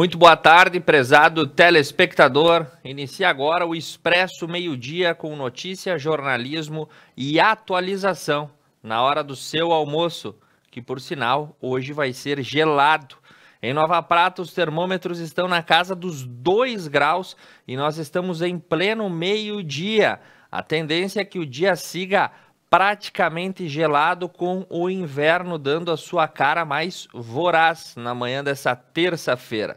Muito boa tarde, prezado telespectador. Inicia agora o Expresso Meio-Dia com notícia, jornalismo e atualização na hora do seu almoço, que por sinal hoje vai ser gelado. Em Nova Prata, os termômetros estão na casa dos 2 graus e nós estamos em pleno meio-dia. A tendência é que o dia siga praticamente gelado, com o inverno dando a sua cara mais voraz na manhã dessa terça-feira.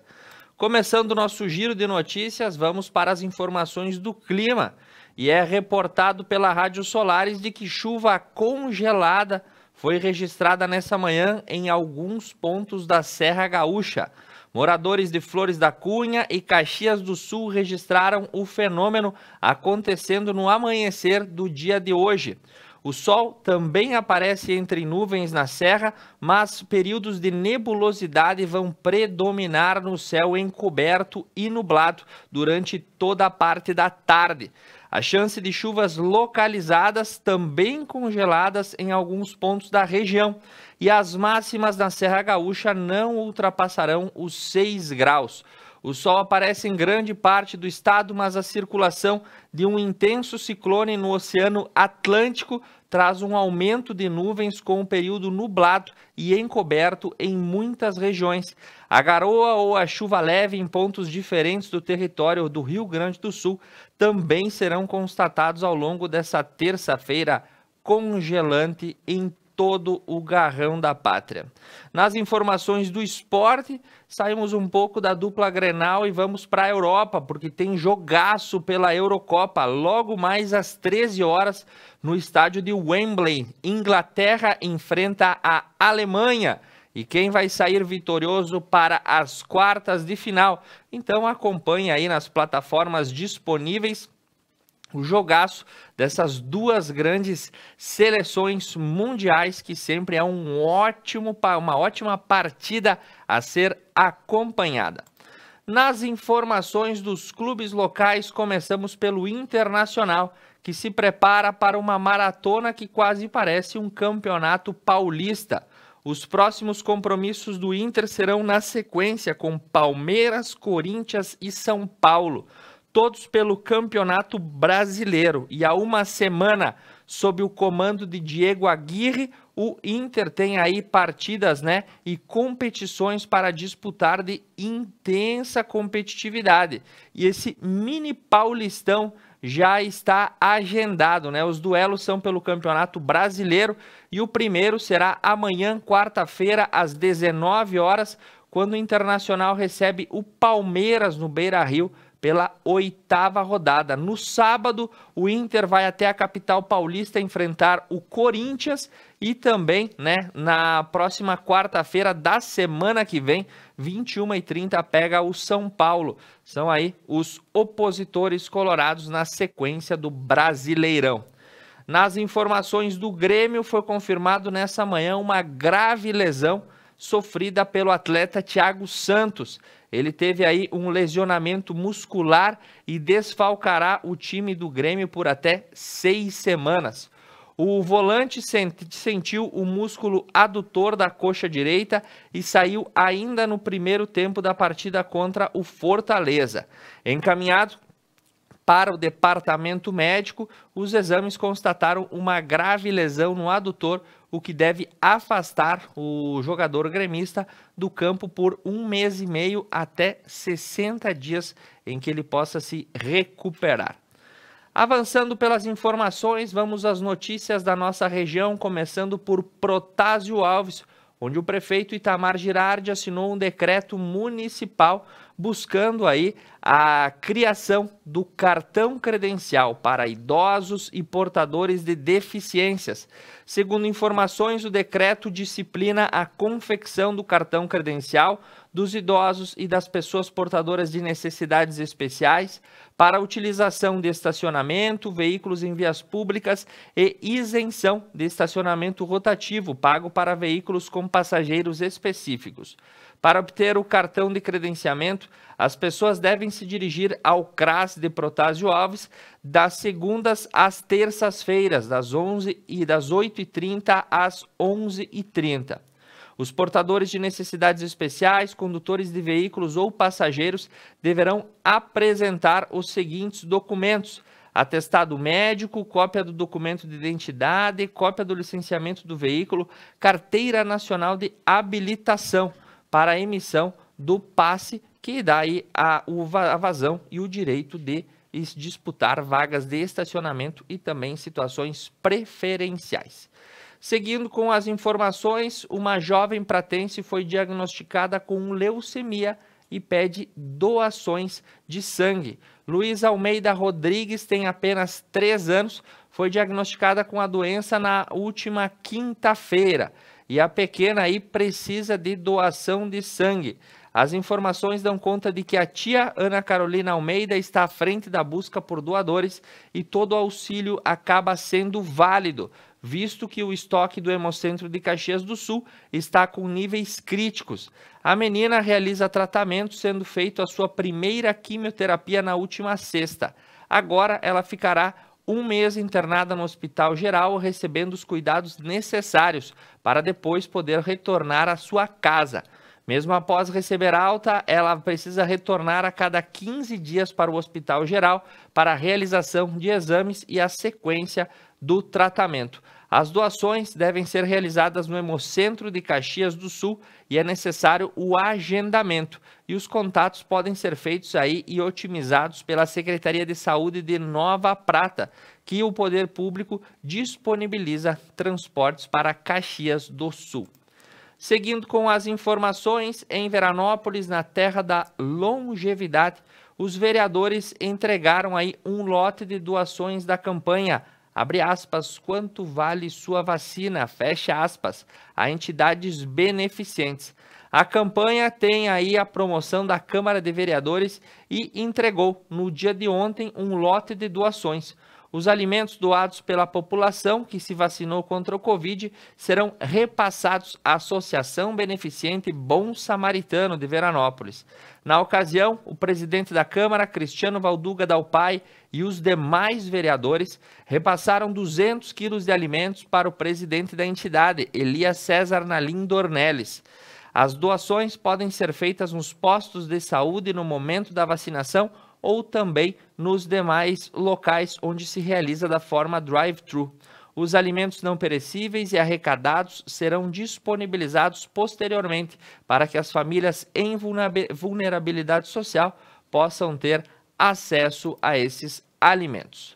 Começando o nosso giro de notícias, vamos para as informações do clima. E é reportado pela Rádio Solares de que chuva congelada foi registrada nessa manhã em alguns pontos da Serra Gaúcha. Moradores de Flores da Cunha e Caxias do Sul registraram o fenômeno acontecendo no amanhecer do dia de hoje. O Sol também aparece entre nuvens na Serra, mas períodos de nebulosidade vão predominar no céu encoberto e nublado durante toda a parte da tarde. A chance de chuvas localizadas, também congeladas em alguns pontos da região. E as máximas na Serra Gaúcha não ultrapassarão os 6 graus. O sol aparece em grande parte do estado, mas a circulação de um intenso ciclone no Oceano Atlântico traz um aumento de nuvens com um período nublado e encoberto em muitas regiões. A garoa ou a chuva leve em pontos diferentes do território do Rio Grande do Sul também serão constatados ao longo dessa terça-feira congelante em todo o garrão da pátria. Nas informações do esporte, saímos um pouco da dupla Grenal e vamos para a Europa, porque tem jogaço pela Eurocopa, logo mais às 13 horas, no estádio de Wembley. Inglaterra enfrenta a Alemanha. E quem vai sair vitorioso para as quartas de final? Então acompanhe aí nas plataformas disponíveis o jogaço dessas duas grandes seleções mundiais, que sempre é um ótimo, uma ótima partida a ser acompanhada. Nas informações dos clubes locais, começamos pelo Internacional, que se prepara para uma maratona que quase parece um campeonato paulista. Os próximos compromissos do Inter serão na sequência com Palmeiras, Corinthians e São Paulo todos pelo Campeonato Brasileiro. E há uma semana, sob o comando de Diego Aguirre, o Inter tem aí partidas, né, e competições para disputar de intensa competitividade. E esse mini Paulistão já está agendado, né? Os duelos são pelo Campeonato Brasileiro e o primeiro será amanhã, quarta-feira, às 19 horas, quando o Internacional recebe o Palmeiras no Beira-Rio pela oitava rodada. No sábado, o Inter vai até a capital paulista enfrentar o Corinthians e também, né, na próxima quarta-feira da semana que vem, 21h30, pega o São Paulo. São aí os opositores colorados na sequência do Brasileirão. Nas informações do Grêmio, foi confirmado nessa manhã uma grave lesão sofrida pelo atleta Thiago Santos. Ele teve aí um lesionamento muscular e desfalcará o time do Grêmio por até seis semanas. O volante sentiu o músculo adutor da coxa direita e saiu ainda no primeiro tempo da partida contra o Fortaleza. Encaminhado para o departamento médico, os exames constataram uma grave lesão no adutor, o que deve afastar o jogador gremista do campo por um mês e meio até 60 dias em que ele possa se recuperar. Avançando pelas informações, vamos às notícias da nossa região, começando por Protásio Alves, onde o prefeito Itamar Girardi assinou um decreto municipal buscando aí a criação do cartão credencial para idosos e portadores de deficiências. Segundo informações, o decreto disciplina a confecção do cartão credencial dos idosos e das pessoas portadoras de necessidades especiais para utilização de estacionamento, veículos em vias públicas e isenção de estacionamento rotativo pago para veículos com passageiros específicos. Para obter o cartão de credenciamento, as pessoas devem se dirigir ao CRAS de Protásio Alves das segundas às terças-feiras, das 11 e das 8h30 às 11h30. Os portadores de necessidades especiais, condutores de veículos ou passageiros deverão apresentar os seguintes documentos: atestado médico, cópia do documento de identidade, cópia do licenciamento do veículo, carteira nacional de habilitação para a emissão do passe que dá aí a, a vazão e o direito de disputar vagas de estacionamento e também situações preferenciais. Seguindo com as informações, uma jovem pratense foi diagnosticada com leucemia e pede doações de sangue. Luiz Almeida Rodrigues tem apenas 3 anos, foi diagnosticada com a doença na última quinta-feira e a pequena aí precisa de doação de sangue. As informações dão conta de que a tia Ana Carolina Almeida está à frente da busca por doadores e todo auxílio acaba sendo válido, visto que o estoque do Hemocentro de Caxias do Sul está com níveis críticos. A menina realiza tratamento, sendo feito a sua primeira quimioterapia na última sexta. Agora ela ficará um mês internada no hospital geral, recebendo os cuidados necessários para depois poder retornar à sua casa. Mesmo após receber alta, ela precisa retornar a cada 15 dias para o hospital geral para a realização de exames e a sequência do tratamento. As doações devem ser realizadas no Hemocentro de Caxias do Sul e é necessário o agendamento. E os contatos podem ser feitos aí e otimizados pela Secretaria de Saúde de Nova Prata, que o poder público disponibiliza transportes para Caxias do Sul. Seguindo com as informações, em Veranópolis, na terra da longevidade, os vereadores entregaram aí um lote de doações da campanha Abre aspas, quanto vale sua vacina? Fecha aspas, a entidades beneficentes. A campanha tem aí a promoção da Câmara de Vereadores e entregou no dia de ontem um lote de doações. Os alimentos doados pela população que se vacinou contra o Covid serão repassados à Associação Beneficiente Bom Samaritano de Veranópolis. Na ocasião, o presidente da Câmara, Cristiano Valduga Dalpai, e os demais vereadores repassaram 200 quilos de alimentos para o presidente da entidade, Elias César Nalim Dornelles. As doações podem ser feitas nos postos de saúde no momento da vacinação ou também nos demais locais onde se realiza da forma drive-thru. Os alimentos não perecíveis e arrecadados serão disponibilizados posteriormente para que as famílias em vulnerabilidade social possam ter acesso a esses alimentos.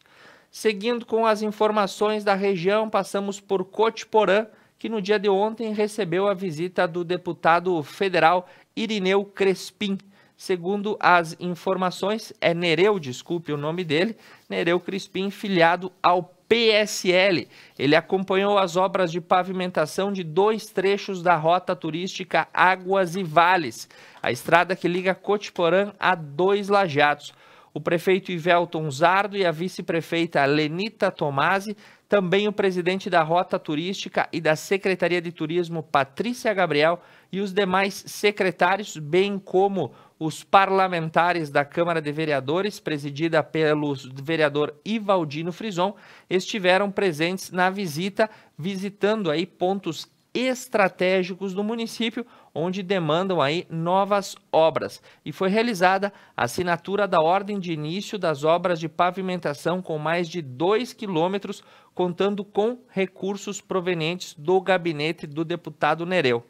Seguindo com as informações da região, passamos por Cotiporã, que no dia de ontem recebeu a visita do deputado federal Irineu Crespim. Segundo as informações, é Nereu, desculpe o nome dele, Nereu Crispim, filiado ao PSL. Ele acompanhou as obras de pavimentação de dois trechos da rota turística Águas e Vales, a estrada que liga Cotiporã a Dois Lajados. O prefeito Ivelton Zardo e a vice-prefeita Lenita Tomasi também o presidente da Rota Turística e da Secretaria de Turismo, Patrícia Gabriel, e os demais secretários, bem como os parlamentares da Câmara de Vereadores, presidida pelo vereador Ivaldino Frison, estiveram presentes na visita, visitando aí pontos estratégicos do município, onde demandam aí novas obras. E foi realizada a assinatura da ordem de início das obras de pavimentação com mais de 2 quilômetros, contando com recursos provenientes do gabinete do deputado Nereu.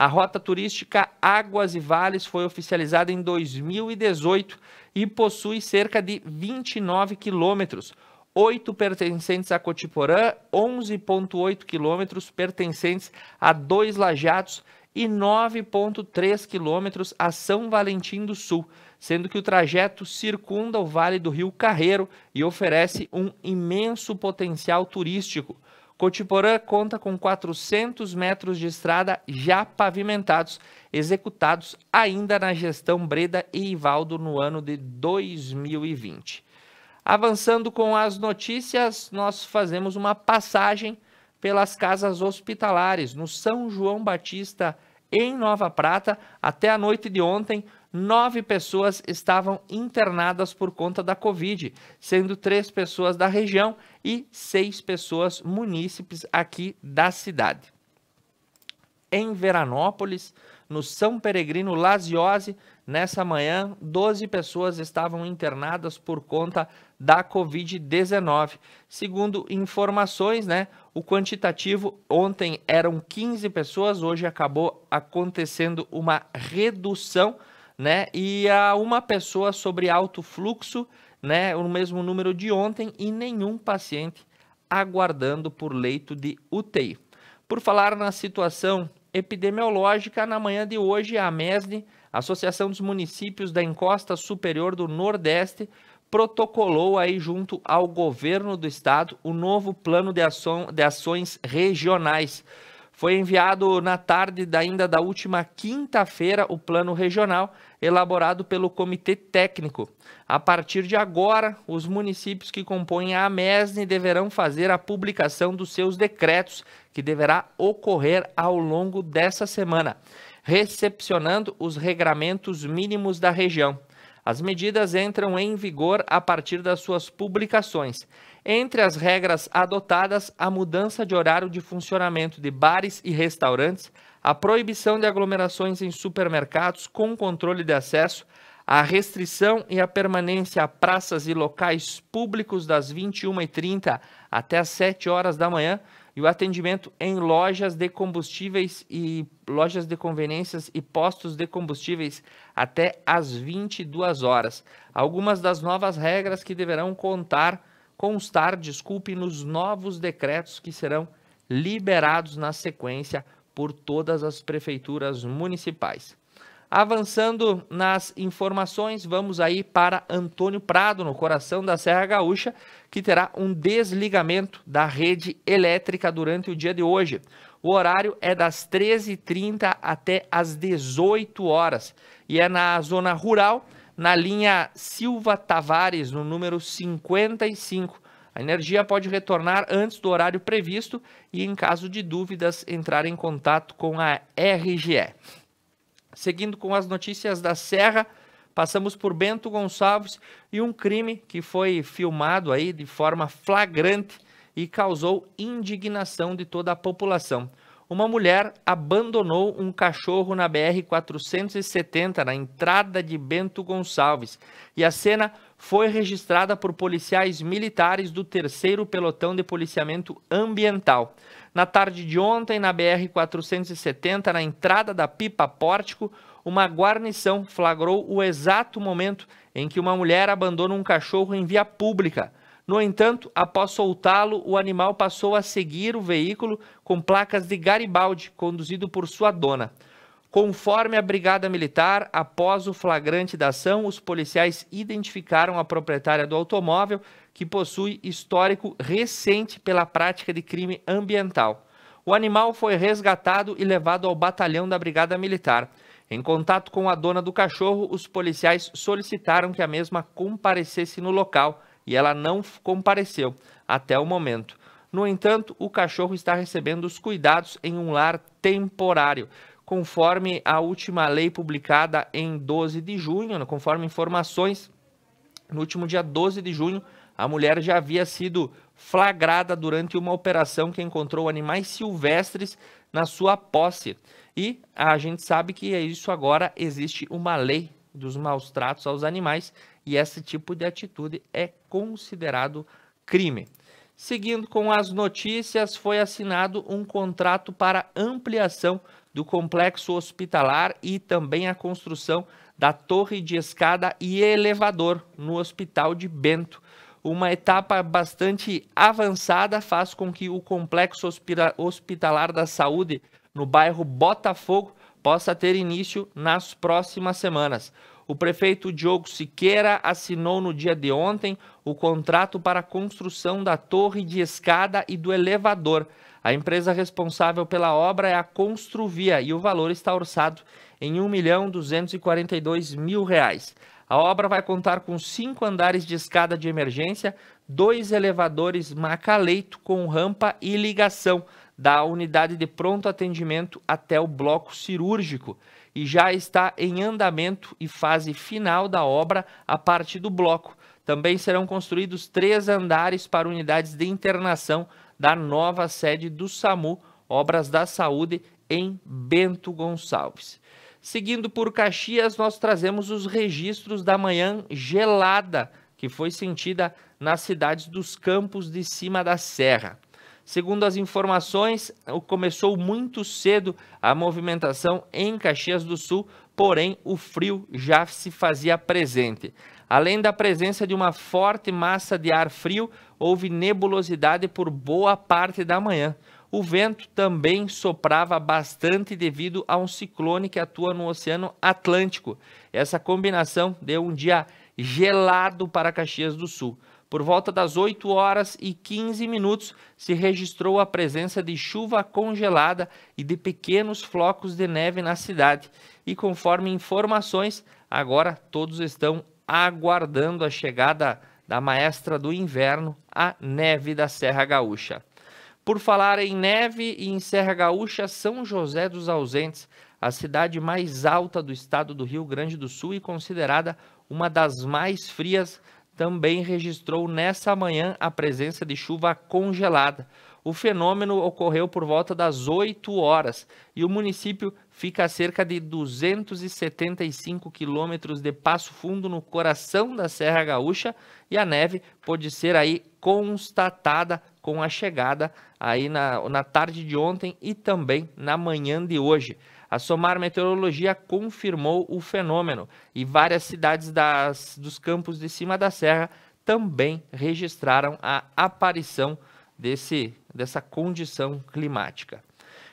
A rota turística Águas e Vales foi oficializada em 2018 e possui cerca de 29 quilômetros, 8 pertencentes a Cotiporã, 11,8 quilômetros pertencentes a dois lajados e 9,3 quilômetros a São Valentim do Sul, sendo que o trajeto circunda o Vale do Rio Carreiro e oferece um imenso potencial turístico Cotiporã conta com 400 metros de estrada já pavimentados, executados ainda na gestão Breda e Ivaldo no ano de 2020. Avançando com as notícias, nós fazemos uma passagem pelas casas hospitalares no São João Batista, em Nova Prata. Até a noite de ontem, nove pessoas estavam internadas por conta da Covid, sendo três pessoas da região e seis pessoas munícipes aqui da cidade. Em Veranópolis, no São Peregrino Laziose, nessa manhã, 12 pessoas estavam internadas por conta da Covid-19. Segundo informações, né, o quantitativo ontem eram 15 pessoas, hoje acabou acontecendo uma redução né? E a uma pessoa sobre alto fluxo, né? O mesmo número de ontem e nenhum paciente aguardando por leito de UTI. Por falar na situação epidemiológica, na manhã de hoje, a MESD, Associação dos Municípios da Encosta Superior do Nordeste, protocolou aí junto ao governo do estado o novo plano de, de ações regionais foi enviado na tarde ainda da última quinta-feira o plano regional elaborado pelo Comitê Técnico. A partir de agora, os municípios que compõem a AMESNE deverão fazer a publicação dos seus decretos, que deverá ocorrer ao longo dessa semana, recepcionando os regramentos mínimos da região. As medidas entram em vigor a partir das suas publicações. Entre as regras adotadas, a mudança de horário de funcionamento de bares e restaurantes, a proibição de aglomerações em supermercados com controle de acesso, a restrição e a permanência a praças e locais públicos das 21h30 até as 7 horas da manhã e o atendimento em lojas de combustíveis e lojas de conveniências e postos de combustíveis até às 22 horas. Algumas das novas regras que deverão contar constar, desculpe, nos novos decretos que serão liberados na sequência por todas as prefeituras municipais. Avançando nas informações, vamos aí para Antônio Prado, no coração da Serra Gaúcha, que terá um desligamento da rede elétrica durante o dia de hoje. O horário é das 13h30 até as 18 horas e é na zona rural na linha Silva Tavares, no número 55. A energia pode retornar antes do horário previsto e, em caso de dúvidas, entrar em contato com a RGE. Seguindo com as notícias da Serra, passamos por Bento Gonçalves e um crime que foi filmado aí de forma flagrante e causou indignação de toda a população. Uma mulher abandonou um cachorro na BR-470, na entrada de Bento Gonçalves, e a cena foi registrada por policiais militares do 3 Pelotão de Policiamento Ambiental. Na tarde de ontem, na BR-470, na entrada da Pipa Pórtico, uma guarnição flagrou o exato momento em que uma mulher abandona um cachorro em via pública. No entanto, após soltá-lo, o animal passou a seguir o veículo com placas de Garibaldi, conduzido por sua dona. Conforme a Brigada Militar, após o flagrante da ação, os policiais identificaram a proprietária do automóvel, que possui histórico recente pela prática de crime ambiental. O animal foi resgatado e levado ao batalhão da Brigada Militar. Em contato com a dona do cachorro, os policiais solicitaram que a mesma comparecesse no local e ela não compareceu até o momento. No entanto, o cachorro está recebendo os cuidados em um lar temporário, conforme a última lei publicada em 12 de junho, né, conforme informações, no último dia 12 de junho, a mulher já havia sido flagrada durante uma operação que encontrou animais silvestres na sua posse. E a gente sabe que é isso agora existe uma lei dos maus tratos aos animais e esse tipo de atitude é considerado crime. Seguindo com as notícias, foi assinado um contrato para ampliação do complexo hospitalar e também a construção da torre de escada e elevador no Hospital de Bento. Uma etapa bastante avançada faz com que o complexo hospitalar da saúde no bairro Botafogo possa ter início nas próximas semanas. O prefeito Diogo Siqueira assinou no dia de ontem o contrato para a construção da torre de escada e do elevador. A empresa responsável pela obra é a Construvia e o valor está orçado em R$ 1.242.000. A obra vai contar com cinco andares de escada de emergência, dois elevadores maca-leito com rampa e ligação da unidade de pronto atendimento até o bloco cirúrgico e já está em andamento e fase final da obra a partir do bloco. Também serão construídos três andares para unidades de internação da nova sede do SAMU, Obras da Saúde, em Bento Gonçalves. Seguindo por Caxias, nós trazemos os registros da manhã gelada que foi sentida nas cidades dos Campos de Cima da Serra. Segundo as informações, começou muito cedo a movimentação em Caxias do Sul, porém o frio já se fazia presente. Além da presença de uma forte massa de ar frio, houve nebulosidade por boa parte da manhã. O vento também soprava bastante devido a um ciclone que atua no Oceano Atlântico. Essa combinação deu um dia gelado para Caxias do Sul. Por volta das 8 horas e 15 minutos, se registrou a presença de chuva congelada e de pequenos flocos de neve na cidade. E conforme informações, agora todos estão aguardando a chegada da maestra do inverno, a neve da Serra Gaúcha. Por falar em neve e em Serra Gaúcha, São José dos Ausentes, a cidade mais alta do estado do Rio Grande do Sul e considerada uma das mais frias também registrou nessa manhã a presença de chuva congelada. O fenômeno ocorreu por volta das 8 horas e o município fica a cerca de 275 quilômetros de Passo Fundo, no coração da Serra Gaúcha, e a neve pode ser aí constatada com a chegada aí na, na tarde de ontem e também na manhã de hoje. A Somar Meteorologia confirmou o fenômeno e várias cidades das, dos campos de cima da serra também registraram a aparição desse, dessa condição climática.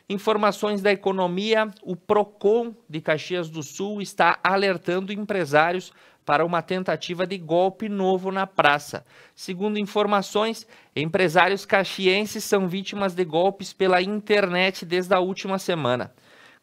Informações da economia: o PROCON de Caxias do Sul está alertando empresários para uma tentativa de golpe novo na praça. Segundo informações, empresários caxienses são vítimas de golpes pela internet desde a última semana.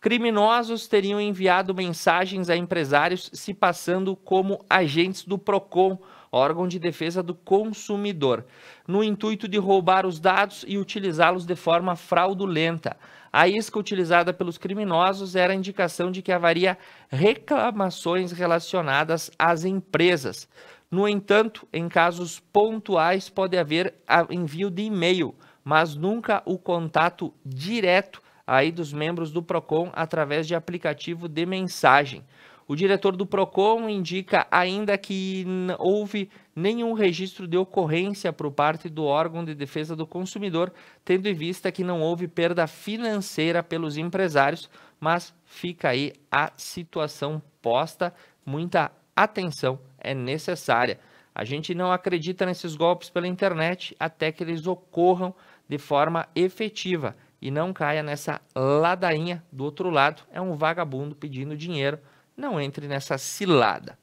Criminosos teriam enviado mensagens a empresários se passando como agentes do Procon, órgão de defesa do consumidor, no intuito de roubar os dados e utilizá-los de forma fraudulenta. A isca utilizada pelos criminosos era a indicação de que haveria reclamações relacionadas às empresas. No entanto, em casos pontuais pode haver envio de e-mail, mas nunca o contato direto aí dos membros do Procon através de aplicativo de mensagem. O diretor do Procon indica ainda que houve nenhum registro de ocorrência por parte do órgão de defesa do consumidor, tendo em vista que não houve perda financeira pelos empresários, mas fica aí a situação posta, muita atenção é necessária. A gente não acredita nesses golpes pela internet até que eles ocorram de forma efetiva e não caia nessa ladainha do outro lado. É um vagabundo pedindo dinheiro. Não entre nessa cilada.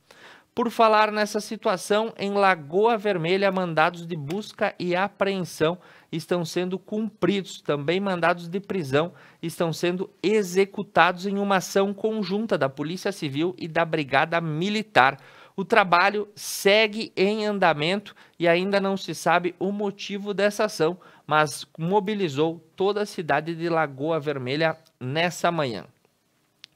Por falar nessa situação, em Lagoa Vermelha, mandados de busca e apreensão estão sendo cumpridos. Também mandados de prisão estão sendo executados em uma ação conjunta da Polícia Civil e da Brigada Militar. O trabalho segue em andamento e ainda não se sabe o motivo dessa ação, mas mobilizou toda a cidade de Lagoa Vermelha nessa manhã.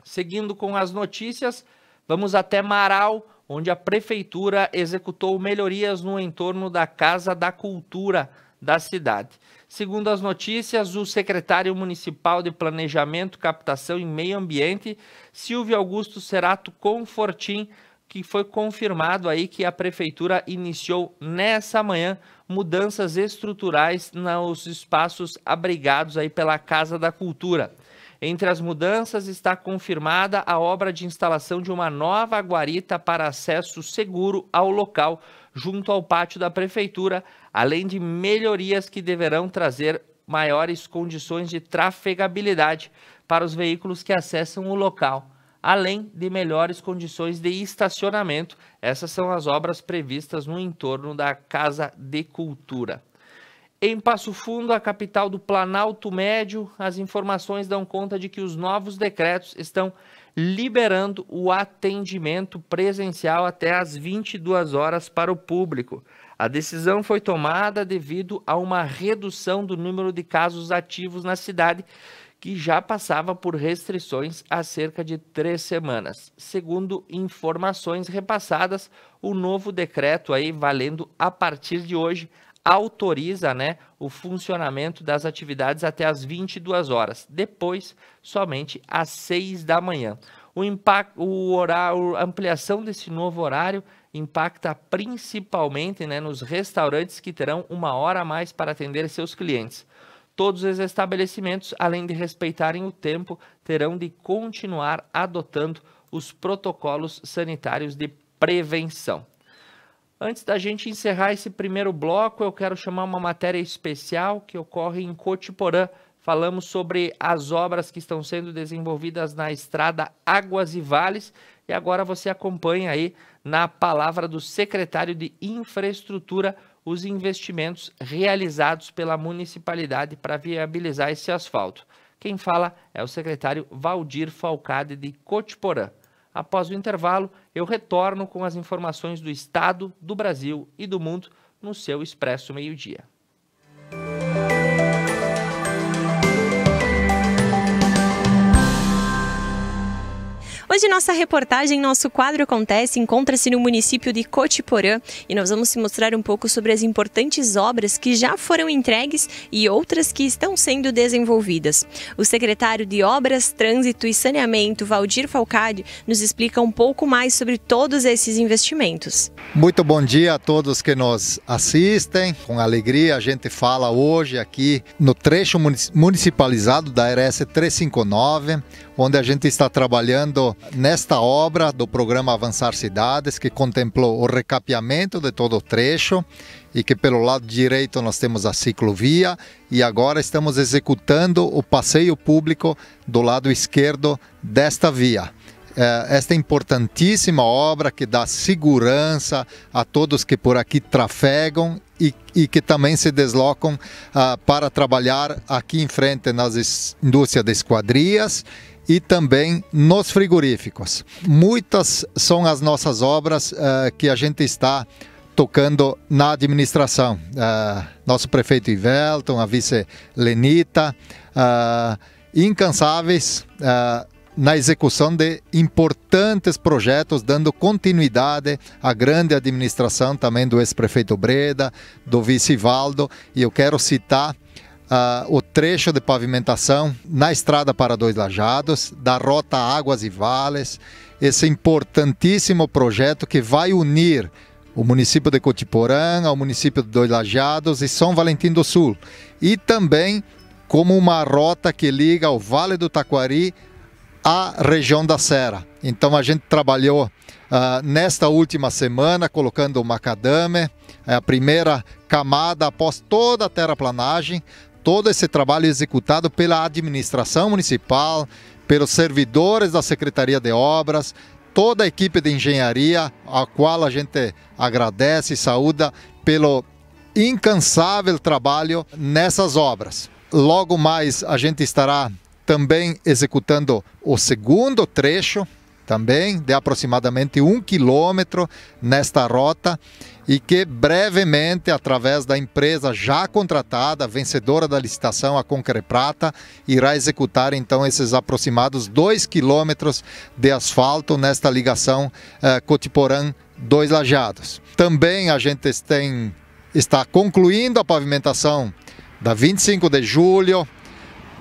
Seguindo com as notícias, vamos até Marau, onde a prefeitura executou melhorias no entorno da Casa da Cultura da cidade. Segundo as notícias, o secretário municipal de Planejamento, Captação e Meio Ambiente, Silvio Augusto Cerato Confortim, que foi confirmado aí que a prefeitura iniciou nessa manhã mudanças estruturais nos espaços abrigados aí pela Casa da Cultura. Entre as mudanças está confirmada a obra de instalação de uma nova guarita para acesso seguro ao local, junto ao pátio da prefeitura, além de melhorias que deverão trazer maiores condições de trafegabilidade para os veículos que acessam o local além de melhores condições de estacionamento. Essas são as obras previstas no entorno da Casa de Cultura. Em Passo Fundo, a capital do Planalto Médio, as informações dão conta de que os novos decretos estão liberando o atendimento presencial até às 22 horas para o público. A decisão foi tomada devido a uma redução do número de casos ativos na cidade, que já passava por restrições há cerca de três semanas. Segundo informações repassadas, o novo decreto aí valendo a partir de hoje autoriza né, o funcionamento das atividades até às 22 horas, depois somente às 6 da manhã. O impacto, o horário, a ampliação desse novo horário impacta principalmente né, nos restaurantes que terão uma hora a mais para atender seus clientes. Todos os estabelecimentos, além de respeitarem o tempo, terão de continuar adotando os protocolos sanitários de prevenção. Antes da gente encerrar esse primeiro bloco, eu quero chamar uma matéria especial que ocorre em Cotiporã. Falamos sobre as obras que estão sendo desenvolvidas na estrada Águas e Vales. E agora você acompanha aí na palavra do secretário de Infraestrutura, os investimentos realizados pela municipalidade para viabilizar esse asfalto. Quem fala é o secretário Valdir Falcade de Cotiporã. Após o intervalo, eu retorno com as informações do Estado, do Brasil e do mundo no seu Expresso Meio-Dia. Hoje nossa reportagem, nosso quadro acontece, encontra-se no município de Cotiporã e nós vamos se mostrar um pouco sobre as importantes obras que já foram entregues e outras que estão sendo desenvolvidas. O secretário de Obras, Trânsito e Saneamento, Valdir Falcade, nos explica um pouco mais sobre todos esses investimentos. Muito bom dia a todos que nos assistem. Com alegria a gente fala hoje aqui no trecho municipalizado da RS 359, onde a gente está trabalhando nesta obra do programa Avançar Cidades, que contemplou o recapeamento de todo o trecho e que pelo lado direito nós temos a ciclovia e agora estamos executando o passeio público do lado esquerdo desta via eh, esta importantíssima obra que dá segurança a todos que por aqui trafegam e, e que também se deslocam uh, para trabalhar aqui em frente nas indústrias de esquadrias e também nos frigoríficos. Muitas são as nossas obras uh, que a gente está tocando na administração. Uh, nosso prefeito Ivelton, a vice Lenita, uh, incansáveis na execução de importantes projetos, dando continuidade à grande administração também do ex-prefeito Breda, do vice Valdo, e eu quero citar Uh, o trecho de pavimentação na estrada para Dois Lajados, da Rota Águas e Vales, esse importantíssimo projeto que vai unir o município de Cotiporã ao município de Dois Lajados e São Valentim do Sul. E também como uma rota que liga o Vale do Taquari à região da Serra. Então a gente trabalhou Uh, nesta última semana, colocando o macadame, é a primeira camada após toda a terraplanagem, todo esse trabalho executado pela administração municipal, pelos servidores da Secretaria de Obras, toda a equipe de engenharia, a qual a gente agradece e saúda pelo incansável trabalho nessas obras. Logo mais a gente estará também executando o segundo trecho, também de aproximadamente um quilômetro nesta rota e que brevemente, através da empresa já contratada, vencedora da licitação, a Concre Prata, irá executar então esses aproximados 2 quilômetros de asfalto nesta ligação eh, Cotiporã dois lajeados. Também a gente tem, está concluindo a pavimentação da 25 de julho,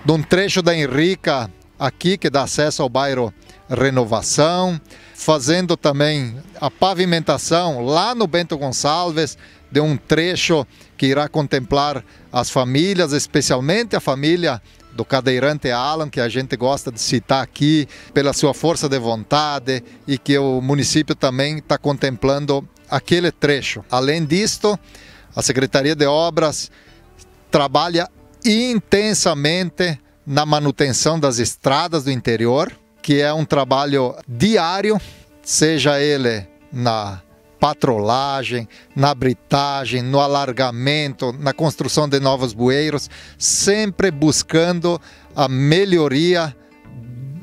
de um trecho da Henrica aqui que dá acesso ao bairro renovação, fazendo também a pavimentação lá no Bento Gonçalves de um trecho que irá contemplar as famílias, especialmente a família do cadeirante Alan, que a gente gosta de citar aqui pela sua força de vontade e que o município também está contemplando aquele trecho. Além disto, a Secretaria de Obras trabalha intensamente na manutenção das estradas do interior, que é um trabalho diário, seja ele na patrolagem, na britagem, no alargamento, na construção de novos bueiros, sempre buscando a melhoria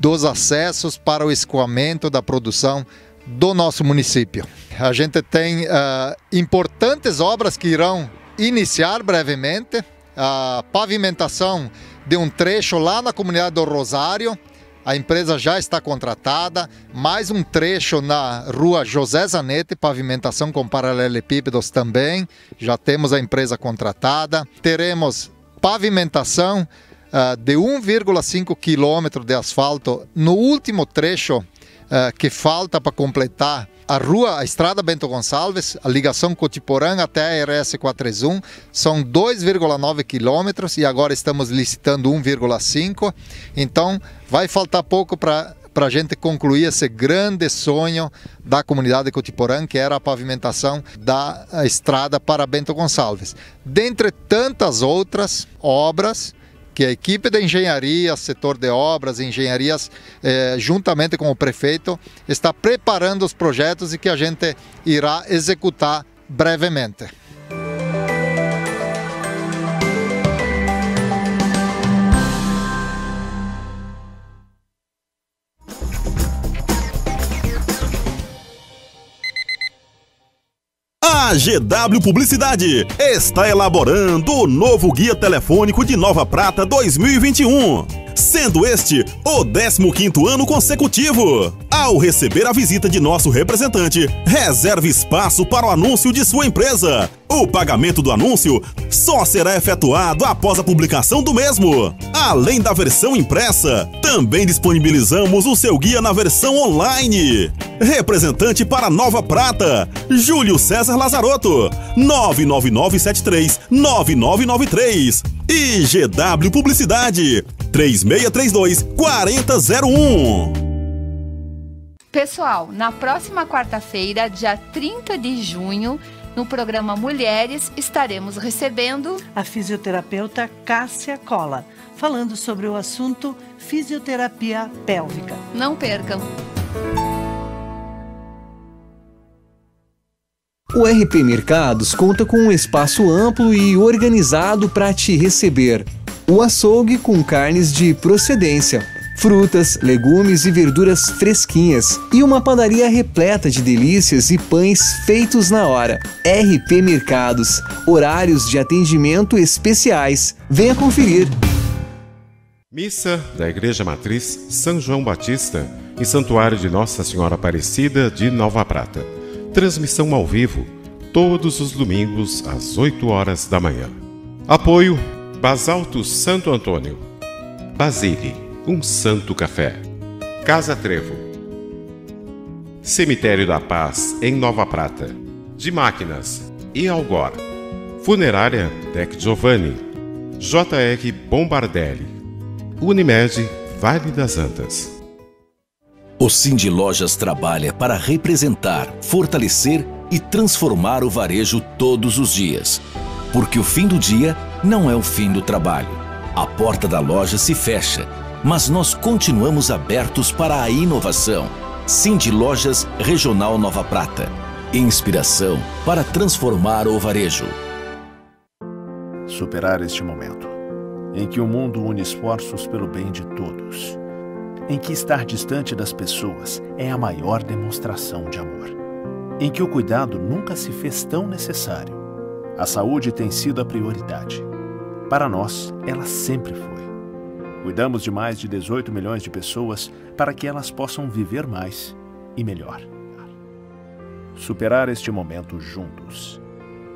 dos acessos para o escoamento da produção do nosso município. A gente tem uh, importantes obras que irão iniciar brevemente a pavimentação de um trecho lá na comunidade do Rosário, a empresa já está contratada. Mais um trecho na rua José Zanetti, pavimentação com paralelepípedos também. Já temos a empresa contratada. Teremos pavimentação uh, de 1,5 quilômetro de asfalto no último trecho eh, que falta para completar a rua, a estrada Bento Gonçalves, a ligação Cotiporanga até a RS 431, são 2,9 quilômetros e agora estamos licitando 1,5. Então vai faltar pouco para para a gente concluir esse grande sonho da comunidade Cotiporã, que era a pavimentação da eh, estrada para Bento Gonçalves. Dentre tantas outras obras que a equipe da engenharia, setor de obras, engenharias, eh, juntamente com o prefeito, está preparando os projetos e que a gente irá executar brevemente. A GW Publicidade está elaborando o novo guia telefônico de Nova Prata 2021, sendo este o 15º ano consecutivo. Ao receber a visita de nosso representante, reserve espaço para o anúncio de sua empresa. O pagamento do anúncio só será efetuado após a publicação do mesmo. Além da versão impressa, também disponibilizamos o seu guia na versão online. Representante para Nova Prata, Júlio César Lazarotto, 999739993, 9993 e GW Publicidade, 3632 4001. Pessoal, na próxima quarta-feira, dia 30 de junho, no programa Mulheres, estaremos recebendo a fisioterapeuta Cássia Cola, falando sobre o assunto fisioterapia pélvica. Não percam! O RP Mercados conta com um espaço amplo e organizado para te receber. O açougue com carnes de procedência frutas, legumes e verduras fresquinhas e uma padaria repleta de delícias e pães feitos na hora. RP Mercados, horários de atendimento especiais. Venha conferir. Missa da Igreja Matriz São João Batista, em Santuário de Nossa Senhora Aparecida de Nova Prata. Transmissão ao vivo, todos os domingos às 8 horas da manhã. Apoio Basalto Santo Antônio. Basile um santo café. Casa Trevo. Cemitério da Paz, em Nova Prata. De Máquinas e Algor. Funerária Tec Giovanni. J.R. Bombardelli. Unimed, Vale das Antas. O Cindy Lojas trabalha para representar, fortalecer e transformar o varejo todos os dias. Porque o fim do dia não é o fim do trabalho. A porta da loja se fecha mas nós continuamos abertos para a inovação. Cindy Lojas Regional Nova Prata. Inspiração para transformar o varejo. Superar este momento em que o mundo une esforços pelo bem de todos, em que estar distante das pessoas é a maior demonstração de amor, em que o cuidado nunca se fez tão necessário. A saúde tem sido a prioridade. Para nós, ela sempre foi. Cuidamos de mais de 18 milhões de pessoas para que elas possam viver mais e melhor. Superar este momento juntos.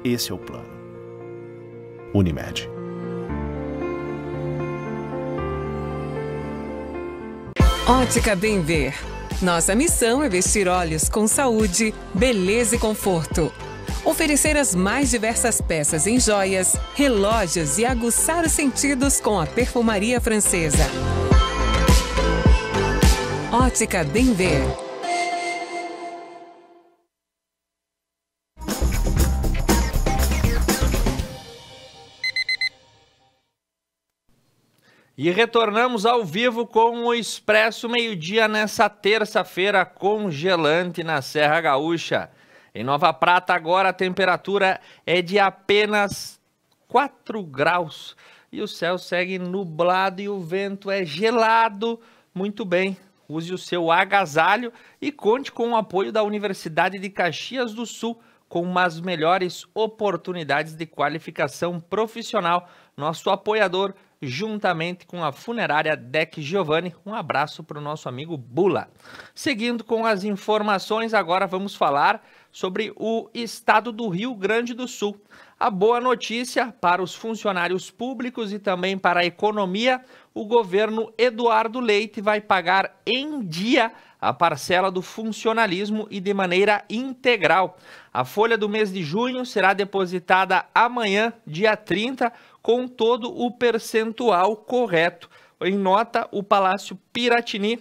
Esse é o plano. Unimed. Ótica Bem Ver. Nossa missão é vestir olhos com saúde, beleza e conforto oferecer as mais diversas peças em joias, relógios e aguçar os sentidos com a perfumaria francesa. Ótica Denver. E retornamos ao vivo com o Expresso Meio-Dia nessa terça-feira congelante na Serra Gaúcha. Em Nova Prata, agora a temperatura é de apenas 4 graus e o céu segue nublado e o vento é gelado. Muito bem, use o seu agasalho e conte com o apoio da Universidade de Caxias do Sul com as melhores oportunidades de qualificação profissional. Nosso apoiador, juntamente com a funerária Deck Giovanni. Um abraço para o nosso amigo Bula. Seguindo com as informações, agora vamos falar sobre o estado do Rio Grande do Sul. A boa notícia para os funcionários públicos e também para a economia: o governo Eduardo Leite vai pagar em dia a parcela do funcionalismo e de maneira integral. A folha do mês de junho será depositada amanhã, dia 30, com todo o percentual correto. Em nota, o Palácio Piratini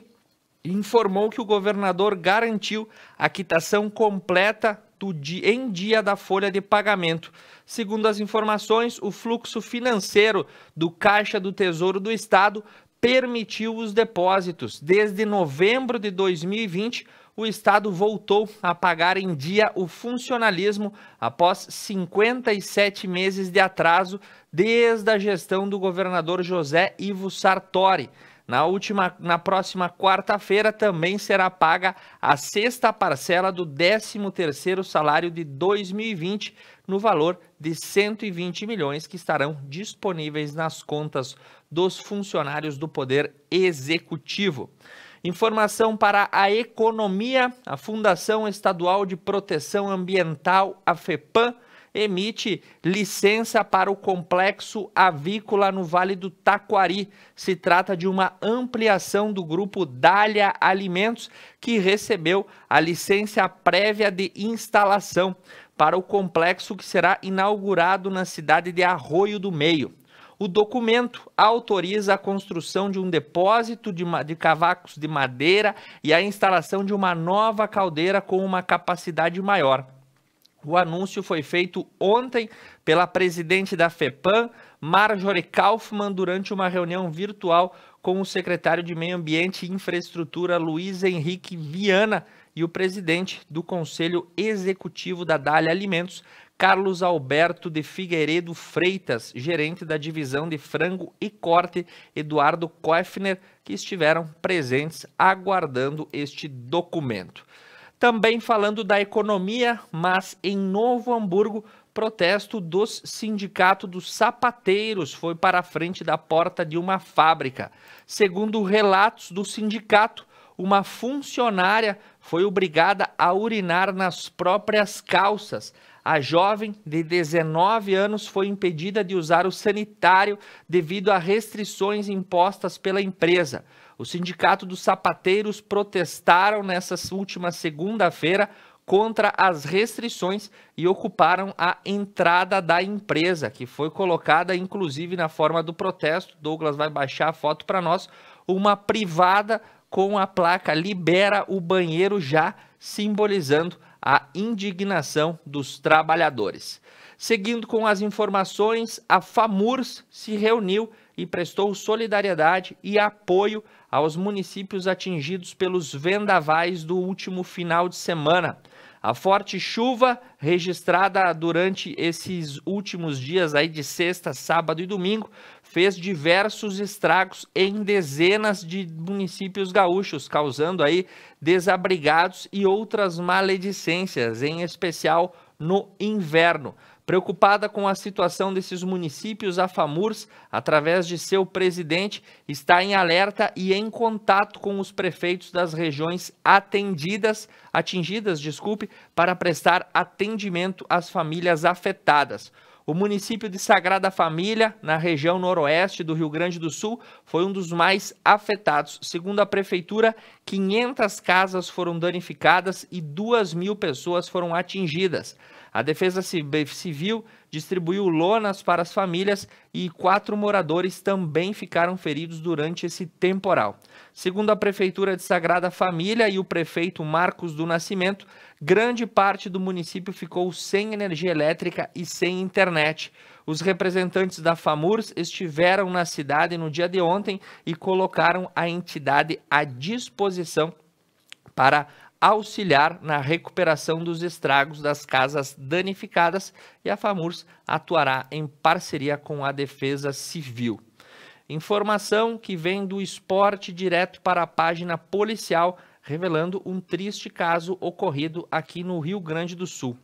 informou que o governador garantiu a quitação completa do dia, em dia da folha de pagamento. Segundo as informações, o fluxo financeiro do Caixa do Tesouro do Estado permitiu os depósitos. Desde novembro de 2020, o Estado voltou a pagar em dia o funcionalismo após 57 meses de atraso desde a gestão do governador José Ivo Sartori. Na última, na próxima quarta-feira também será paga a sexta parcela do 13º salário de 2020 no valor de 120 milhões que estarão disponíveis nas contas dos funcionários do Poder Executivo. Informação para a economia, a Fundação Estadual de Proteção Ambiental, a FEPAM, emite licença para o complexo avícola no Vale do Taquari. Se trata de uma ampliação do grupo Dália Alimentos, que recebeu a licença prévia de instalação para o complexo que será inaugurado na cidade de Arroio do Meio. O documento autoriza a construção de um depósito de, de, cavacos de madeira e a instalação de uma nova caldeira com uma capacidade maior. O anúncio foi feito ontem pela presidente da FEPAM, Marjorie Kaufmann, durante uma reunião virtual com o secretário de Meio Ambiente e Infraestrutura, Luiz Henrique Viana, e o presidente do Conselho Executivo da Dália Alimentos, Carlos Alberto de Figueiredo Freitas, gerente da divisão de frango e corte, Eduardo Koefner, que estiveram presentes aguardando este documento. Também falando da economia, mas em Novo Hamburgo, protesto dos sindicatos dos sapateiros foi para a frente da porta de uma fábrica. Segundo relatos do sindicato, uma funcionária foi obrigada a urinar nas próprias calças. A jovem de 19 anos foi impedida de usar o sanitário devido a restrições impostas pela empresa. O Sindicato dos Sapateiros protestaram nessa última segunda-feira contra as restrições e ocuparam a entrada da empresa, que foi colocada inclusive na forma do protesto. Douglas vai baixar a foto para nós. Uma privada com a placa Libera o banheiro já, simbolizando a indignação dos trabalhadores. Seguindo com as informações, a FAMURS se reuniu e prestou solidariedade e apoio aos municípios atingidos pelos vendavais do último final de semana. A forte chuva registrada durante esses últimos dias aí de sexta, sábado e domingo fez diversos estragos em dezenas de municípios gaúchos, causando aí desabrigados e outras maledicências, em especial no inverno. Preocupada com a situação desses municípios, a FAMURS, através de seu presidente, está em alerta e em contato com os prefeitos das regiões atendidas, atingidas, desculpe, para prestar atendimento às famílias afetadas. O município de Sagrada Família, na região noroeste do Rio Grande do Sul, foi um dos mais afetados. Segundo a prefeitura, 500 casas foram danificadas e 2 mil pessoas foram atingidas. A Defesa Civil distribuiu lonas para as famílias e quatro moradores também ficaram feridos durante esse temporal. Segundo a Prefeitura de Sagrada Família e o prefeito Marcos do Nascimento, grande parte do município ficou sem energia elétrica e sem internet. Os representantes da FAMURS estiveram na cidade no dia de ontem e colocaram a entidade à disposição para auxiliar na recuperação dos estragos das casas danificadas e a FAMURS atuará em parceria com a Defesa Civil. Informação que vem do esporte direto para a página policial, revelando um triste caso ocorrido aqui no Rio Grande do Sul.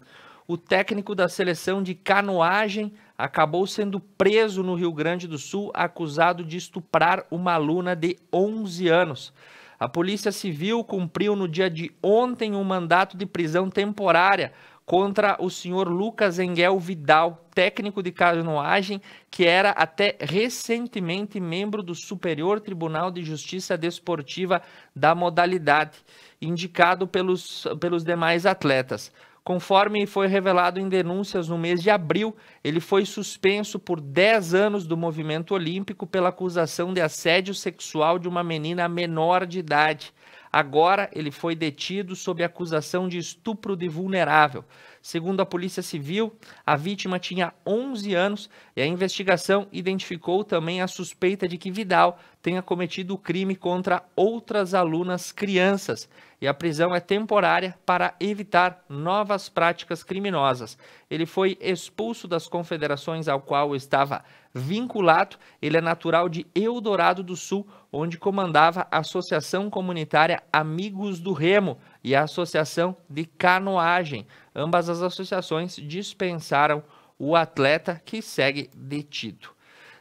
O técnico da seleção de canoagem acabou sendo preso no Rio Grande do Sul, acusado de estuprar uma aluna de 11 anos. A Polícia Civil cumpriu no dia de ontem um mandato de prisão temporária contra o senhor Lucas Engel Vidal, técnico de canoagem, que era até recentemente membro do Superior Tribunal de Justiça Desportiva da modalidade, indicado pelos, pelos demais atletas. Conforme foi revelado em denúncias no mês de abril, ele foi suspenso por 10 anos do movimento olímpico pela acusação de assédio sexual de uma menina menor de idade. Agora, ele foi detido sob acusação de estupro de vulnerável. Segundo a Polícia Civil, a vítima tinha 11 anos e a investigação identificou também a suspeita de que Vidal tenha cometido crime contra outras alunas crianças e a prisão é temporária para evitar novas práticas criminosas. Ele foi expulso das confederações ao qual estava vinculado. Ele é natural de Eldorado do Sul, onde comandava a Associação Comunitária Amigos do Remo e a Associação de Canoagem. Ambas as associações dispensaram o atleta que segue detido.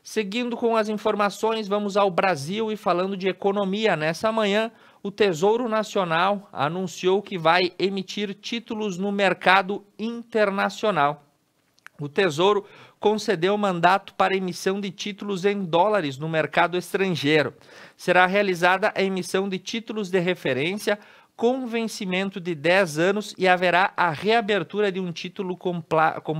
Seguindo com as informações, vamos ao Brasil e falando de economia nessa manhã o Tesouro Nacional anunciou que vai emitir títulos no mercado internacional. O Tesouro concedeu mandato para emissão de títulos em dólares no mercado estrangeiro. Será realizada a emissão de títulos de referência com vencimento de 10 anos e haverá a reabertura de um título com,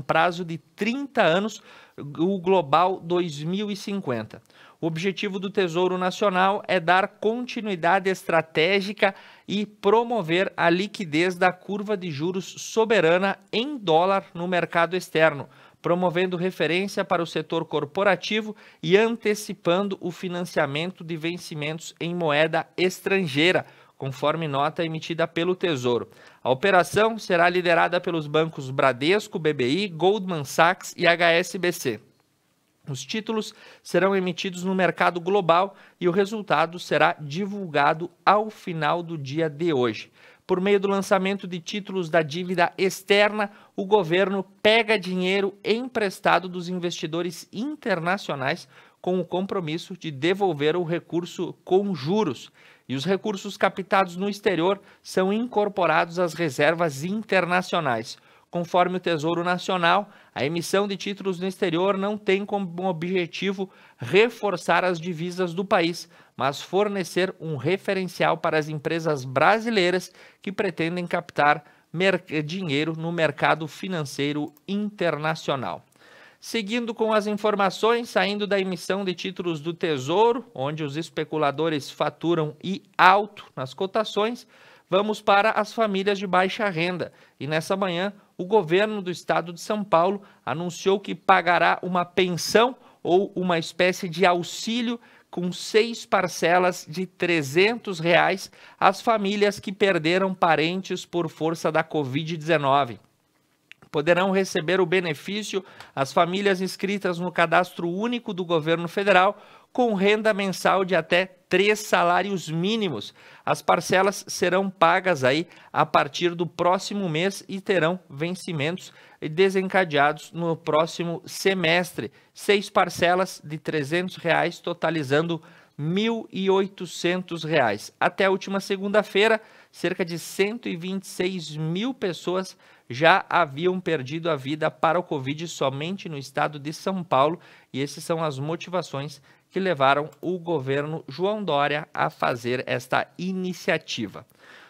prazo de 30 anos, o Global 2050. O objetivo do Tesouro Nacional é dar continuidade estratégica e promover a liquidez da curva de juros soberana em dólar no mercado externo, promovendo referência para o setor corporativo e antecipando o financiamento de vencimentos em moeda estrangeira, conforme nota emitida pelo Tesouro. A operação será liderada pelos bancos Bradesco, BBI, Goldman Sachs e HSBC. Os títulos serão emitidos no mercado global e o resultado será divulgado ao final do dia de hoje. Por meio do lançamento de títulos da dívida externa, o governo pega dinheiro emprestado dos investidores internacionais com o compromisso de devolver o recurso com juros. E os recursos captados no exterior são incorporados às reservas internacionais. Conforme o Tesouro Nacional, a emissão de títulos no exterior não tem como objetivo reforçar as divisas do país, mas fornecer um referencial para as empresas brasileiras que pretendem captar dinheiro no mercado financeiro internacional. Seguindo com as informações, saindo da emissão de títulos do Tesouro, onde os especuladores faturam e alto nas cotações, Vamos para as famílias de baixa renda. E nessa manhã, o governo do estado de São Paulo anunciou que pagará uma pensão ou uma espécie de auxílio com seis parcelas de 300 reais às famílias que perderam parentes por força da Covid-19 poderão receber o benefício as famílias inscritas no cadastro único do governo federal com renda mensal de até três salários mínimos. As parcelas serão pagas aí a partir do próximo mês e terão vencimentos desencadeados no próximo semestre. Seis parcelas de R$ reais, totalizando R$ 1.800. Até a última segunda-feira, cerca de 126 mil pessoas já haviam perdido a vida para o Covid somente no estado de São Paulo, e essas são as motivações que levaram o governo João Dória a fazer esta iniciativa.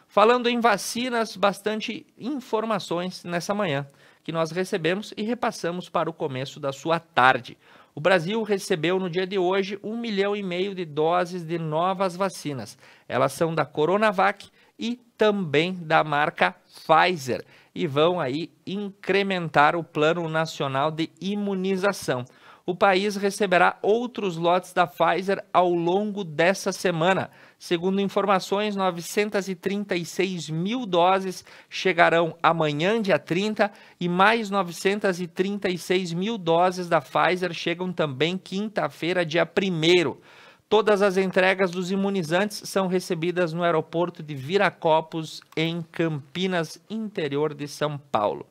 Falando em vacinas, bastante informações nessa manhã que nós recebemos e repassamos para o começo da sua tarde. O Brasil recebeu no dia de hoje um milhão e meio de doses de novas vacinas. Elas são da Coronavac e também da marca Pfizer e vão aí incrementar o plano nacional de imunização. O país receberá outros lotes da Pfizer ao longo dessa semana. Segundo informações, 936 mil doses chegarão amanhã, dia 30, e mais 936 mil doses da Pfizer chegam também quinta-feira, dia 1. Todas as entregas dos imunizantes são recebidas no aeroporto de Viracopos, em Campinas, interior de São Paulo.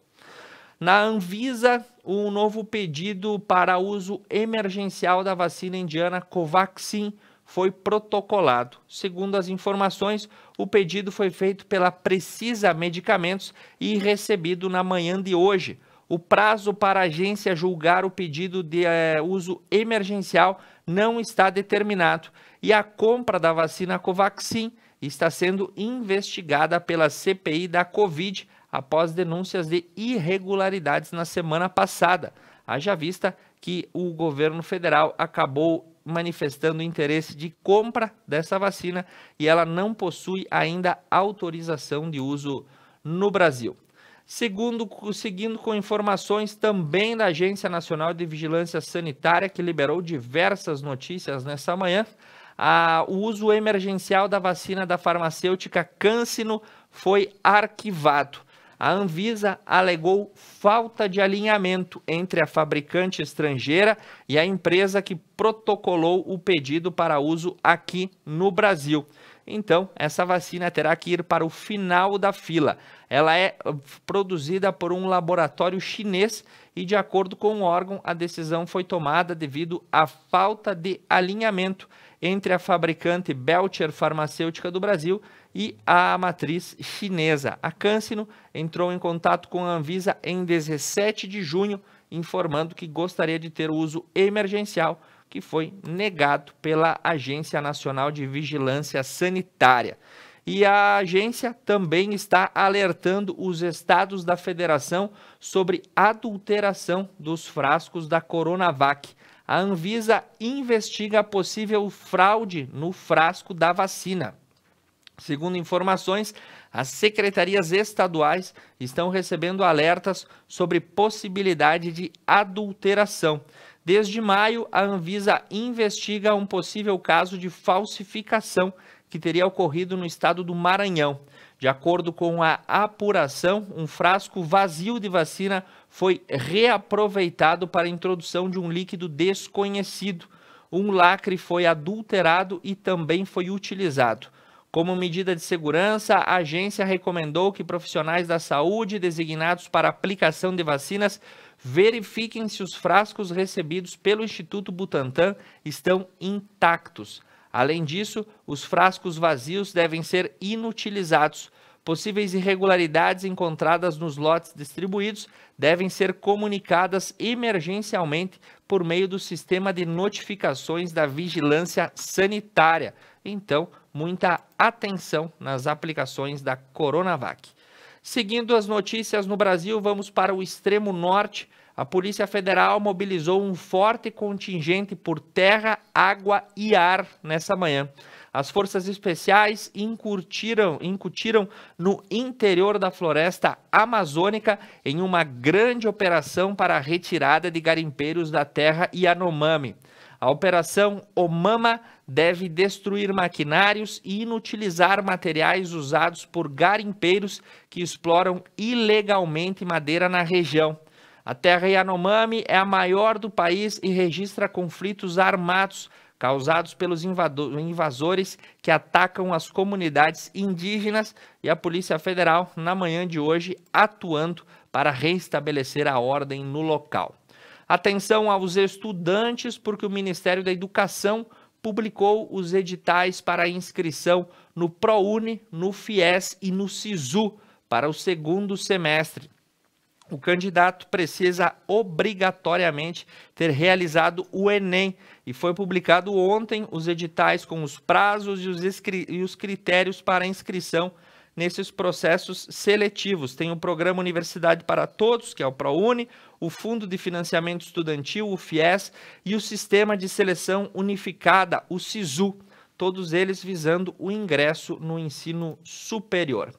Na Anvisa, um novo pedido para uso emergencial da vacina indiana Covaxin foi protocolado. Segundo as informações, o pedido foi feito pela Precisa Medicamentos e recebido na manhã de hoje. O prazo para a agência julgar o pedido de eh, uso emergencial não está determinado e a compra da vacina Covaxin está sendo investigada pela CPI da Covid após denúncias de irregularidades na semana passada. Haja vista que o governo federal acabou manifestando interesse de compra dessa vacina e ela não possui ainda autorização de uso no Brasil. Segundo, seguindo com informações também da Agência Nacional de Vigilância Sanitária, que liberou diversas notícias nessa manhã, a, o uso emergencial da vacina da farmacêutica Cancino foi arquivado a Anvisa alegou falta de alinhamento entre a fabricante estrangeira e a empresa que protocolou o pedido para uso aqui no Brasil. Então, essa vacina terá que ir para o final da fila. Ela é produzida por um laboratório chinês e, de acordo com o órgão, a decisão foi tomada devido à falta de alinhamento entre a fabricante Belcher Farmacêutica do Brasil e a matriz chinesa. A Cancino entrou em contato com a Anvisa em 17 de junho, informando que gostaria de ter o uso emergencial, que foi negado pela Agência Nacional de Vigilância Sanitária. E a agência também está alertando os estados da federação sobre adulteração dos frascos da Coronavac. A Anvisa investiga a possível fraude no frasco da vacina. Segundo informações, as secretarias estaduais estão recebendo alertas sobre possibilidade de adulteração. Desde maio, a Anvisa investiga um possível caso de falsificação que teria ocorrido no estado do Maranhão. De acordo com a apuração, um frasco vazio de vacina foi reaproveitado para a introdução de um líquido desconhecido. Um lacre foi adulterado e também foi utilizado. Como medida de segurança, a agência recomendou que profissionais da saúde designados para aplicação de vacinas verifiquem se os frascos recebidos pelo Instituto Butantan estão intactos. Além disso, os frascos vazios devem ser inutilizados. Possíveis irregularidades encontradas nos lotes distribuídos devem ser comunicadas emergencialmente por meio do sistema de notificações da vigilância sanitária. Então, muita atenção nas aplicações da Coronavac. Seguindo as notícias no Brasil, vamos para o extremo norte. A Polícia Federal mobilizou um forte contingente por terra, água e ar nessa manhã. As forças especiais incutiram, incutiram no interior da floresta amazônica em uma grande operação para a retirada de garimpeiros da terra Yanomami. A operação Omama deve destruir maquinários e inutilizar materiais usados por garimpeiros que exploram ilegalmente madeira na região. A terra Yanomami é a maior do país e registra conflitos armados causados pelos invasores que atacam as comunidades indígenas e a Polícia Federal, na manhã de hoje, atuando para restabelecer a ordem no local. Atenção aos estudantes, porque o Ministério da Educação publicou os editais para inscrição no ProUni, no FIES e no SISU para o segundo semestre. O candidato precisa obrigatoriamente ter realizado o Enem e foi publicado ontem os editais com os prazos e os, e os critérios para inscrição nesses processos seletivos. Tem o programa Universidade para Todos, que é o ProUni, o Fundo de Financiamento Estudantil, o FIES, e o Sistema de Seleção Unificada, o SISU, todos eles visando o ingresso no ensino superior.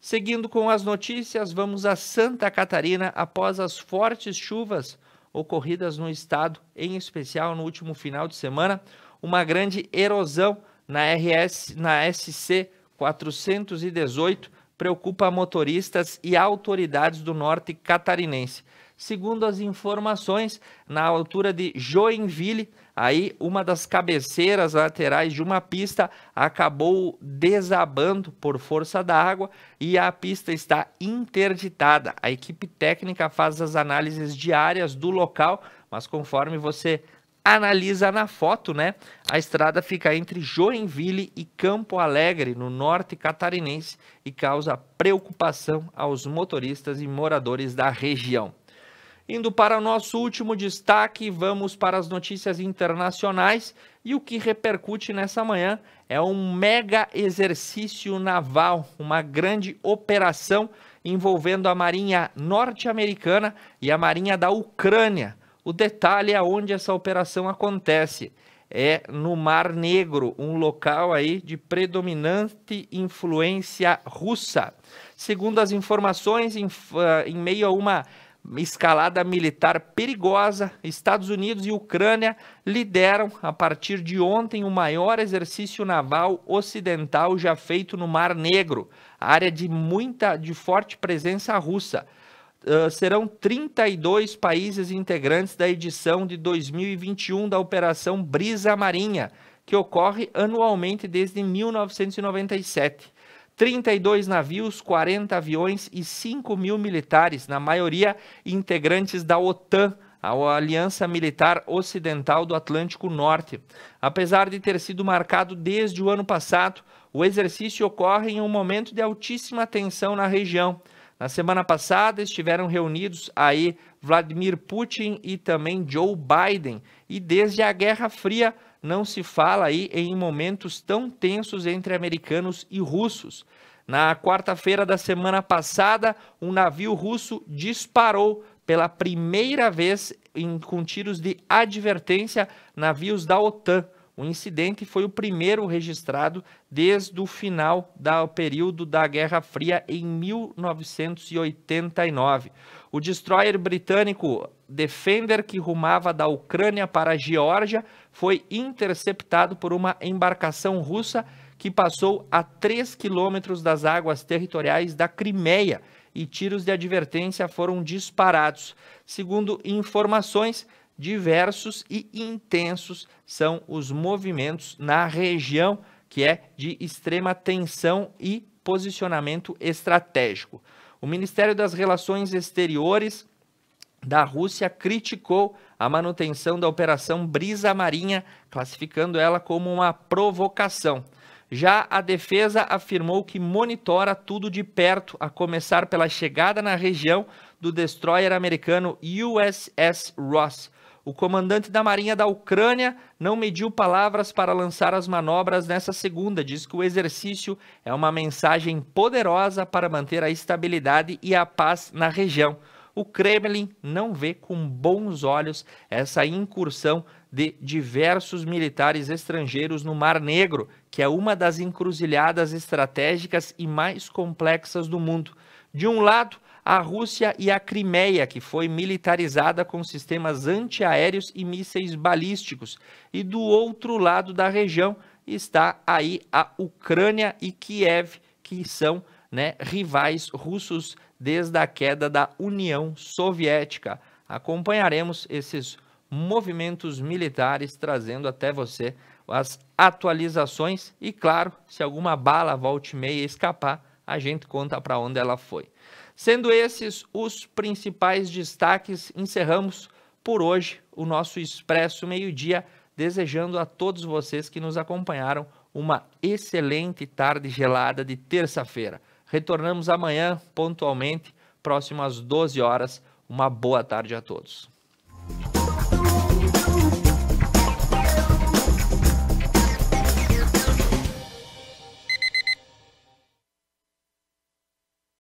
Seguindo com as notícias, vamos a Santa Catarina após as fortes chuvas ocorridas no estado, em especial no último final de semana, uma grande erosão na RS, na SC 418 preocupa motoristas e autoridades do norte catarinense. Segundo as informações, na altura de Joinville, Aí uma das cabeceiras laterais de uma pista acabou desabando por força da água e a pista está interditada. A equipe técnica faz as análises diárias do local, mas conforme você analisa na foto, né? A estrada fica entre Joinville e Campo Alegre, no norte catarinense, e causa preocupação aos motoristas e moradores da região. Indo para o nosso último destaque, vamos para as notícias internacionais e o que repercute nessa manhã é um mega exercício naval, uma grande operação envolvendo a Marinha norte-americana e a Marinha da Ucrânia. O detalhe é onde essa operação acontece. É no Mar Negro, um local aí de predominante influência russa. Segundo as informações, em, ah, em meio a uma escalada militar perigosa, Estados Unidos e Ucrânia lideram a partir de ontem o maior exercício naval ocidental já feito no Mar Negro, área de muita de forte presença russa. Uh, serão 32 países integrantes da edição de 2021 da Operação Brisa Marinha, que ocorre anualmente desde 1997. 32 navios, 40 aviões e 5 mil militares, na maioria integrantes da OTAN, a Aliança Militar Ocidental do Atlântico Norte. Apesar de ter sido marcado desde o ano passado, o exercício ocorre em um momento de altíssima tensão na região. Na semana passada estiveram reunidos aí Vladimir Putin e também Joe Biden, e desde a Guerra Fria não se fala aí em momentos tão tensos entre americanos e russos. Na quarta-feira da semana passada, um navio russo disparou pela primeira vez em, com tiros de advertência navios da OTAN. O incidente foi o primeiro registrado desde o final do período da Guerra Fria em 1989. O destroyer britânico Defender, que rumava da Ucrânia para a Geórgia, foi interceptado por uma embarcação russa que passou a 3 quilômetros das águas territoriais da Crimeia e tiros de advertência foram disparados. Segundo informações, diversos e intensos são os movimentos na região, que é de extrema tensão e posicionamento estratégico. O Ministério das Relações Exteriores da Rússia criticou a manutenção da Operação Brisa Marinha, classificando ela como uma provocação. Já a defesa afirmou que monitora tudo de perto, a começar pela chegada na região do destroyer americano USS Ross o comandante da Marinha da Ucrânia não mediu palavras para lançar as manobras nessa segunda. Diz que o exercício é uma mensagem poderosa para manter a estabilidade e a paz na região. O Kremlin não vê com bons olhos essa incursão de diversos militares estrangeiros no Mar Negro, que é uma das encruzilhadas estratégicas e mais complexas do mundo. De um lado, a Rússia e a Crimeia, que foi militarizada com sistemas antiaéreos e mísseis balísticos. E do outro lado da região está aí a Ucrânia e Kiev, que são né, rivais russos desde a queda da União Soviética. Acompanharemos esses movimentos militares, trazendo até você as atualizações e, claro, se alguma bala volte meia escapar, a gente conta para onde ela foi. Sendo esses os principais destaques, encerramos por hoje o nosso Expresso Meio-Dia, desejando a todos vocês que nos acompanharam uma excelente tarde gelada de terça-feira. Retornamos amanhã, pontualmente, próximo às 12 horas. Uma boa tarde a todos.